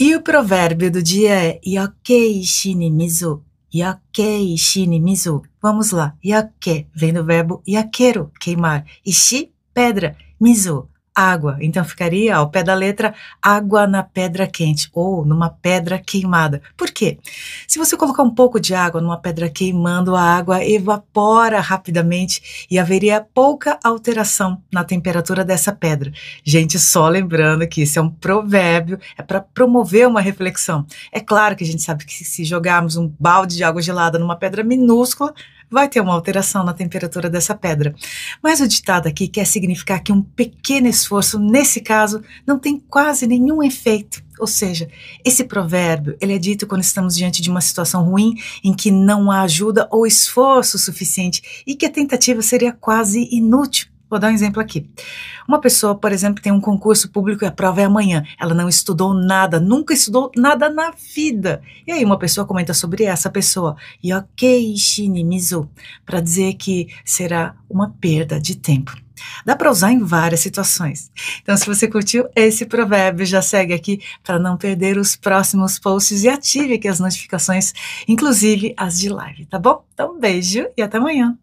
E o provérbio do dia é Yokei shinimizu. Yokei shinimizu. Vamos lá. Yoke vem do verbo yakeru, queimar. Ishi, pedra. Mizu, água. Então ficaria ao pé da letra água na pedra quente ou numa pedra queimada. Por quê? Se você colocar um pouco de água numa pedra queimando, a água evapora rapidamente e haveria pouca alteração na temperatura dessa pedra. Gente, só lembrando que isso é um provérbio, é para promover uma reflexão. É claro que a gente sabe que se jogarmos um balde de água gelada numa pedra minúscula, vai ter uma alteração na temperatura dessa pedra. Mas o ditado aqui quer significar que um pequeno esforço esforço, nesse caso, não tem quase nenhum efeito. Ou seja, esse provérbio ele é dito quando estamos diante de uma situação ruim em que não há ajuda ou esforço suficiente e que a tentativa seria quase inútil. Vou dar um exemplo aqui. Uma pessoa, por exemplo, tem um concurso público e a prova é amanhã. Ela não estudou nada, nunca estudou nada na vida. E aí uma pessoa comenta sobre essa pessoa, Yokei Shinimizu, para dizer que será uma perda de tempo. Dá para usar em várias situações. Então, se você curtiu esse provérbio, já segue aqui para não perder os próximos posts e ative aqui as notificações, inclusive as de live, tá bom? Então, beijo e até amanhã.